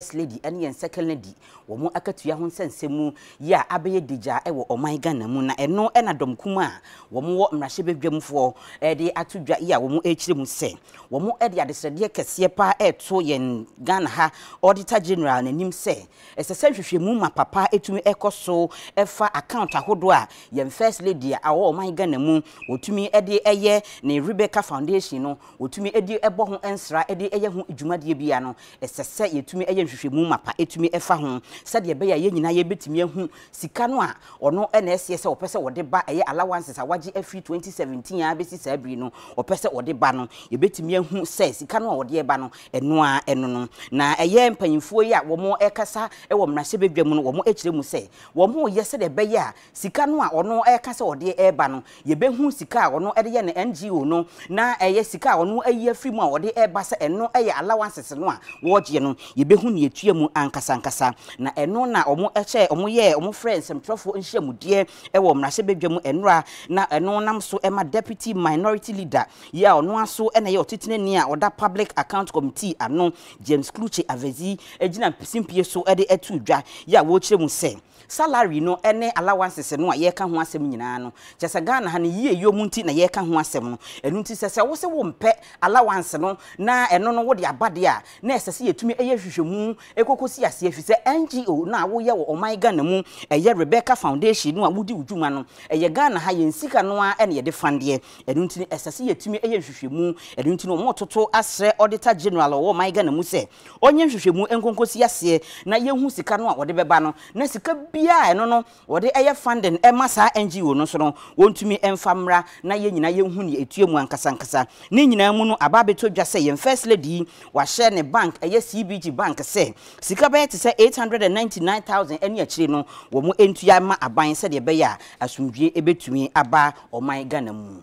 first lady ɛne yɛn second lady wɔn akatua ho nsɛnsɛmu yi a abɛyɛ digya ɛwɔ e ɔman ghana mu na ɛno ɛna e dɔmkum a wɔn wɔ mmarahyɛbadwamfoɔ ɛde ato dwa yi a wɔn akyire mu sɛ wɔn ɛde adesrɛdeɛ kɛseɛ paa ɛɛto yɛn ghana ha auditor general n'anim sɛ ɛsɛ e sɛ nhwehwɛmu ma papa etumi ɛkɔ so ɛfa account ahodoɔ a yɛn first lady a awɔ ɔman ghana mu wɔtumi ɛde ɛyɛ ne rebecca foundation no wɔtumi ɛde ɛbɔ ho nsra ɛde ɛyɛ ho dwumadie bia no ɛsɛ sɛ yɛtumi ɛyɛ nhwehwɛmu mapa ɛtumi ɛfa ho sɛdeɛ ɛbɛyɛ a yɛn nyinaa yɛbɛtumi ahu sika no a ɔno ɛna ɛseɛ sɛ ɔpɛ sɛ ɔde ba ɛyɛ allowances a wagye afiri 2017 a bɛsi saa biri no ɔpɛ sɛ ɔde ba no yɛbɛtumi ahu sɛ sika no a ɔde ɛba no ɛno a na ɛyɛ mpanyinfoɔ yi a wɔn ɛkasa ɛwɔ mmarahyɛbadwa mu no wɔn akyerɛ mu sɛ wɔn yɛ sika no a ɔno ɛka sɛ ɔde ɛba no sika a ɔno ɛde yɛ ne ngo no na ɛyɛ sika a ɔno ne yɛtua mu ankasankasa na ɛno na ɔmo ɛkyɛ ɔmo yɛ ɔmo frɛ nsɛmtwerɛfoɔ nhyiamudeɛ ɛwɔ mmarahyɛbadwa mu na ɛno nam so ɛma deputy minority leader yi a ɔno aso ɛna yɛ ɔtetenani a ɔda public account committee ano james kluche avezi egyina simpie so ɛde ɛtu dwa yi a wɔrekyerɛ mu sɛ salary no ɛne allowances no a yɛka ho asɛm nyinaa no kyɛ sɛ ghana ha no yie yom nti na yɛka ho asɛm no ɛno nti sɛ sɛ wo sɛ mpɛ allowance no na ɛno no wode aba a na ɛsɛ sɛ yɛtumi ɛyɛ hwehwɛmu ho ɛkɔkɔ si aseɛ fi ngo na a woyɛ wɔ ɔman ghana mu ɛyɛ rebecca foundation no a wodi wo dwuma no ɛyɛ ghana ha yɛn sika no a ɛne yɛde fandeɛ ɛno nti ɛsɛ sɛ yɛtumi ɛyɛ nhwehwɛmu ɛno nti no ɔmɔtoto asrɛ auditor general ɔwɔ ɔman ghana mu sɛ ɔnyɛ nhwehwɛmu ɛnkɔnkɔ si aseɛ na yɛhu sika no a wɔde bɛba no na sika biaa ɛno no wɔde ɛyɛ funding ɛma saa ngo no so no wɔntumi ɛmfa mmra na yɛn nyinaa yɛhu ne ɛtua mu ankasankasa ne nyinaa mu no aba abɛtɔ dwa sɛ yɛn first lady wahyɛ ne bank ɛyɛ cbg bank sɛ sɛ sika bɛyɛ te sɛ eight hundred and ninety nine thousand ɛne akyire no wɔn ntua ma aban sɛdeɛ ɛbɛyɛ a asomdwie ɛbɛtumi aba ɔman ghana mu.